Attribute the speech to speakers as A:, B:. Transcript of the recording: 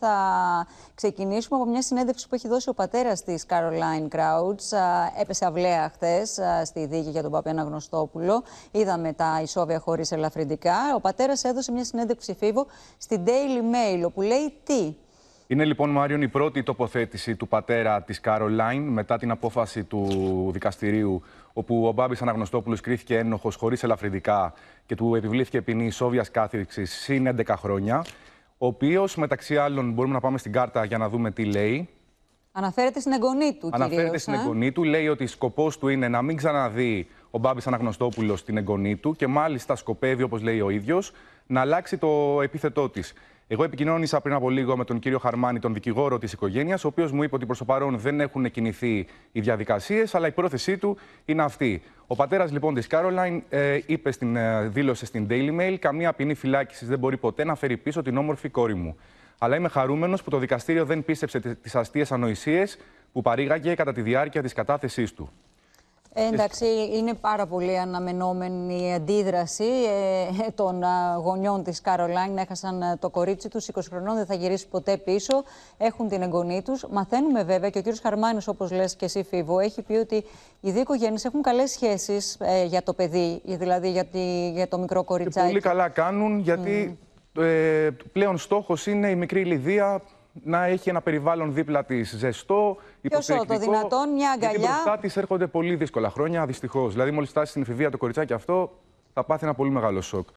A: θα ξεκινήσουμε από μια συνέντευξη που έχει δώσει ο πατέρας της, Καρολάιν Κράουτ. Έπεσε αυλαία χθες στη δίκη για τον Παπ Αναγνωστόπουλο. Είδαμε τα ισόβια χωρίς ελαφρυντικά. Ο πατέρας έδωσε μια συνέντευξη φίβο στην Daily Mail, όπου λέει τι.
B: Είναι λοιπόν, Μάριον, η πρώτη τοποθέτηση του πατέρα της Καρολάιν μετά την απόφαση του δικαστηρίου, όπου ο Μπάμπης Αναγνωστόπουλος κρίθηκε ένοχος χωρίς ελαφρυντικά και του επιβλήθηκε ποινή ισόβιας κάθριξης συν 11 χρόνια ο οποίος μεταξύ άλλων μπορούμε να πάμε στην κάρτα για να δούμε τι λέει.
A: Αναφέρεται στην εγγονή του. Αναφέρεται στην ε?
B: εγγονή του. Λέει ότι σκοπός του είναι να μην ξαναδεί ο Μπάμπης Αναγνωστόπουλος την εγγονή του και μάλιστα σκοπεύει, όπως λέει ο ίδιος, να αλλάξει το επίθετό της. Εγώ επικοινώνησα πριν από λίγο με τον κύριο Χαρμάνη, τον δικηγόρο της οικογένειας, ο οποίος μου είπε ότι προς το παρόν δεν έχουν κινηθεί οι διαδικασίες, αλλά η πρόθεσή του είναι αυτή. Ο πατέρας λοιπόν της Κάρολαϊν ε, είπε στην ε, δήλωσε στην Daily Mail: Καμία ποινή φυλάκισης δεν μπορεί ποτέ να φέρει πίσω την όμορφη κόρη μου. Αλλά είμαι χαρούμενος που το δικαστήριο δεν πίστεψε τις αστείες ανοησίες που παρήγαγε κατά τη διάρκεια της κατάθεσής του.
A: Ε, εντάξει, είναι πάρα πολύ αναμενόμενη η αντίδραση ε, των ε, γονιών της Καρολάιν. Έχασαν ε, το κορίτσι τους, 20 χρονών, δεν θα γυρίσει ποτέ πίσω. Έχουν την εγγονή τους. Μαθαίνουμε βέβαια και ο κύριος Χαρμάνης, όπως λες και εσύ Φίβο, έχει πει ότι οι δύο οικογένειες έχουν καλές σχέσεις για το παιδί, δηλαδή για, για το μικρό κοριτσάκι. πολύ καλά
B: κάνουν, γιατί πλέον στόχος είναι η μικρή Λιδία να έχει ένα περιβάλλον δίπλα της ζεστό, υποστηρικτικό. Πιο το δυνατόν,
A: μια αγκαλιά. Γιατί μπροστά
B: της έρχονται πολύ δύσκολα χρόνια, δυστυχώς. Δηλαδή, μόλις φτάσει στην εφηβεία το κοριτσάκι αυτό, θα πάθει ένα πολύ μεγάλο σοκ.